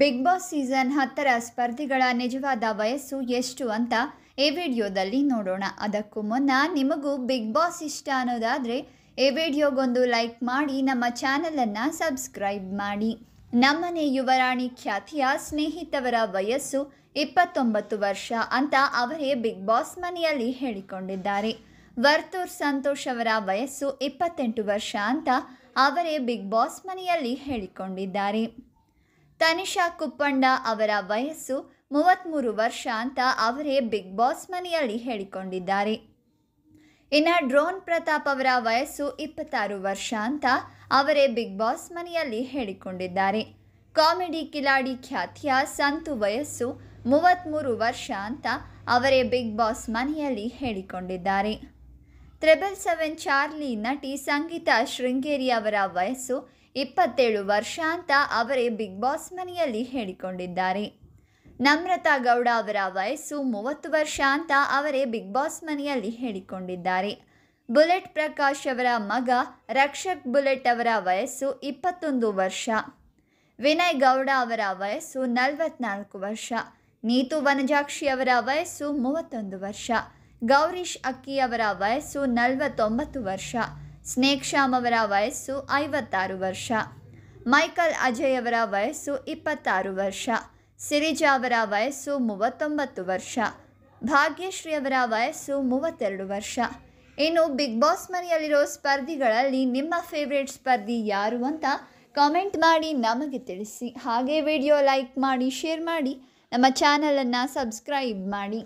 big boss season ಹತ್ತರ ಸ್ಪರ್ಧಿಗಳ ನಿಜವಾದ ವಯಸ್ಸು ಎಷ್ಟು ಅಂತ ಈ ವಿಡಿಯೋದಲ್ಲಿ ನೋಡೋಣ ಅದಕ್ಕೂ ಮುನ್ನ ನಿಮಗೂ ಬಿಗ್ ಬಾಸ್ ಇಷ್ಟ ಅನ್ನೋದಾದರೆ ಈ ವಿಡಿಯೋಗೊಂದು ಲೈಕ್ ಮಾಡಿ ನಮ್ಮ ಚಾನಲನ್ನು ಸಬ್ಸ್ಕ್ರೈಬ್ ಮಾಡಿ ನಮ್ಮನೆ ಯುವರಾಣಿ ಖ್ಯಾತಿಯ ಸ್ನೇಹಿತವರ ವಯಸ್ಸು ಇಪ್ಪತ್ತೊಂಬತ್ತು ವರ್ಷ ಅಂತ ಅವರೇ ಬಿಗ್ ಬಾಸ್ ಮನೆಯಲ್ಲಿ ಹೇಳಿಕೊಂಡಿದ್ದಾರೆ ವರ್ತೂರ್ ಸಂತೋಷ್ ಅವರ ವಯಸ್ಸು ಇಪ್ಪತ್ತೆಂಟು ವರ್ಷ ಅಂತ ಅವರೇ ಬಿಗ್ ಬಾಸ್ ಮನೆಯಲ್ಲಿ ಹೇಳಿಕೊಂಡಿದ್ದಾರೆ ತನಿಷಾ ಕುಪ್ಪಂಡ ಅವರ ವಯಸ್ಸು ಮೂವತ್ತ್ಮೂರು ವರ್ಷ ಅಂತ ಅವರೇ ಬಿಗ್ ಬಾಸ್ ಮನೆಯಲ್ಲಿ ಹೇಳಿಕೊಂಡಿದ್ದಾರೆ ಇನ್ನು ಡ್ರೋನ್ ಪ್ರತಾಪ್ ಅವರ ವಯಸ್ಸು ಇಪ್ಪತ್ತಾರು ವರ್ಷ ಅಂತ ಅವರೇ ಬಿಗ್ ಬಾಸ್ ಮನೆಯಲ್ಲಿ ಹೇಳಿಕೊಂಡಿದ್ದಾರೆ ಕಾಮಿಡಿ ಕಿಲಾಡಿ ಖ್ಯಾತಿಯ ಸಂತು ವಯಸ್ಸು ಮೂವತ್ತ್ಮೂರು ವರ್ಷ ಅಂತ ಅವರೇ ಬಿಗ್ ಬಾಸ್ ಮನೆಯಲ್ಲಿ ಹೇಳಿಕೊಂಡಿದ್ದಾರೆ ತ್ರಿಬಲ್ ಸೆವೆನ್ ಚಾರ್ಲಿ ನಟಿ ಸಂಗೀತಾ ಶೃಂಗೇರಿ ಅವರ ವಯಸ್ಸು ಇಪ್ಪತ್ತೇಳು ವರ್ಷ ಅಂತ ಅವರೇ ಬಿಗ್ ಬಾಸ್ ಮನೆಯಲ್ಲಿ ಹೇಳಿಕೊಂಡಿದ್ದಾರೆ ನಮ್ರತಾ ಗೌಡ ಅವರ ವಯಸ್ಸು ಮೂವತ್ತು ವರ್ಷ ಅಂತ ಅವರೇ ಬಿಗ್ ಬಾಸ್ ಮನೆಯಲ್ಲಿ ಹೇಳಿಕೊಂಡಿದ್ದಾರೆ ಬುಲೆಟ್ ಪ್ರಕಾಶ್ ಅವರ ಮಗ ರಕ್ಷಕ್ ಬುಲೆಟ್ ಅವರ ವಯಸ್ಸು ಇಪ್ಪತ್ತೊಂದು ವರ್ಷ ವಿನಯ್ ಗೌಡ ಅವರ ವಯಸ್ಸು ನಲವತ್ನಾಲ್ಕು ವರ್ಷ ನೀತು ವನಜಾಕ್ಷಿ ಅವರ ವಯಸ್ಸು ಮೂವತ್ತೊಂದು ವರ್ಷ ಗೌರೀಶ್ ಅಕ್ಕಿ ಅವರ ವಯಸ್ಸು ನಲವತ್ತೊಂಬತ್ತು ವರ್ಷ ಸ್ನೇಕ್ ಶ್ಯಾಮ್ ಅವರ ವಯಸ್ಸು ಐವತ್ತಾರು ವರ್ಷ ಮೈಕಲ್ ಅಜಯ್ ಅವರ ವಯಸ್ಸು ಇಪ್ಪತ್ತಾರು ವರ್ಷ ಸಿರಿಜಾ ಅವರ ವಯಸ್ಸು ಮೂವತ್ತೊಂಬತ್ತು ವರ್ಷ ಭಾಗ್ಯಶ್ರೀ ಅವರ ವಯಸ್ಸು ಮೂವತ್ತೆರಡು ವರ್ಷ ಇನ್ನು ಬಿಗ್ ಬಾಸ್ ಮನೆಯಲ್ಲಿರೋ ಸ್ಪರ್ಧಿಗಳಲ್ಲಿ ನಿಮ್ಮ ಫೇವ್ರೇಟ್ ಸ್ಪರ್ಧಿ ಯಾರು ಅಂತ ಕಾಮೆಂಟ್ ಮಾಡಿ ನಮಗೆ ತಿಳಿಸಿ ಹಾಗೆ ವಿಡಿಯೋ ಲೈಕ್ ಮಾಡಿ ಶೇರ್ ಮಾಡಿ ನಮ್ಮ ಚಾನಲನ್ನು ಸಬ್ಸ್ಕ್ರೈಬ್ ಮಾಡಿ